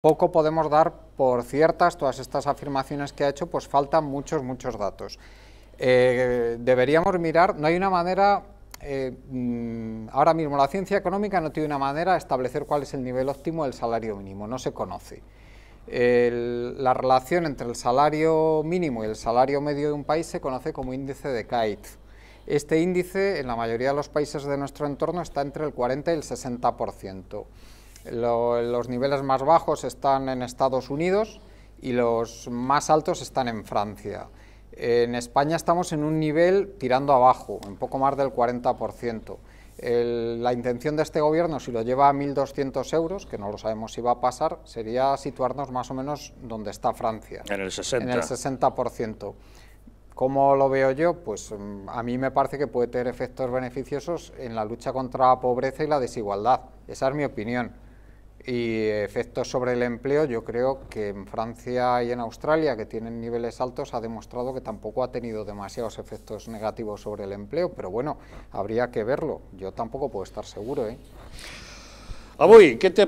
poco podemos dar por ciertas todas estas afirmaciones que ha hecho, pues faltan muchos, muchos datos. Eh, deberíamos mirar, no hay una manera, eh, mm, ahora mismo la ciencia económica no tiene una manera de establecer cuál es el nivel óptimo del salario mínimo, no se conoce. la relación entre el salario mínimo y el salario medio de un país se conoce como índice de CAIT. Este índice en la mayoría de los países de nuestro entorno está entre el 40 y el 60% los niveles más bajos están en Estados Unidos y los más altos están en Francia. En España estamos en un nivel tirando abajo, un poco más del 40%. la intención de este gobierno, si lo lleva a 1.200 euros, que no lo sabemos si va a pasar, sería situarnos más o menos donde está Francia. En el 60%. En el 60%. ¿Cómo lo veo yo? Pues mm, a mí me parece que puede tener efectos beneficiosos en la lucha contra la pobreza y la desigualdad. Esa es mi opinión. Y efectos sobre el empleo, yo creo que en Francia y en Australia, que tienen niveles altos, ha demostrado que tampoco ha tenido demasiados efectos negativos sobre el empleo, pero bueno, habría que verlo. Yo tampoco puedo estar seguro. ¿eh? ¿qué te